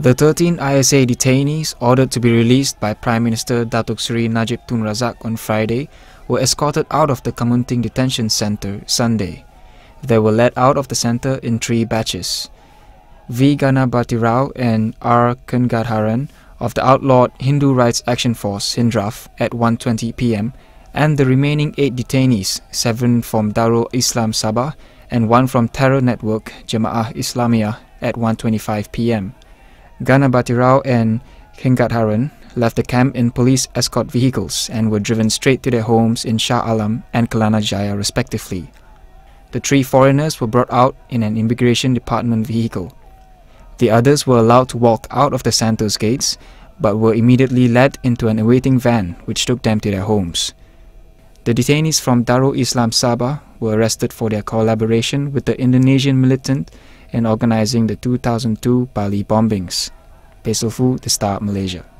The 13 ISA detainees ordered to be released by Prime Minister Datuk Seri Najib Tun Razak on Friday were escorted out of the Kamunting Detention Centre Sunday. They were let out of the centre in three batches. V. Ganabati Rao and R. Kangadharan of the outlawed Hindu Rights Action Force (HINDRAF) at 1:20 p.m. and the remaining eight detainees, seven from Darul Islam Sabah and one from terror network Jamaah Islamiyah at 1:25 p.m. Ganapati Rao and Kengatharan left the camp in police escort vehicles and were driven straight to their homes in Shah Alam and Kalana Jaya respectively. The three foreigners were brought out in an immigration department vehicle. The others were allowed to walk out of the Santos gates but were immediately led into an awaiting van which took them to their homes. The detainees from Darul Islam Sabah were arrested for their collaboration with the Indonesian militant and organizing the 2002 Bali bombings. Basil Fu, The Star, Malaysia.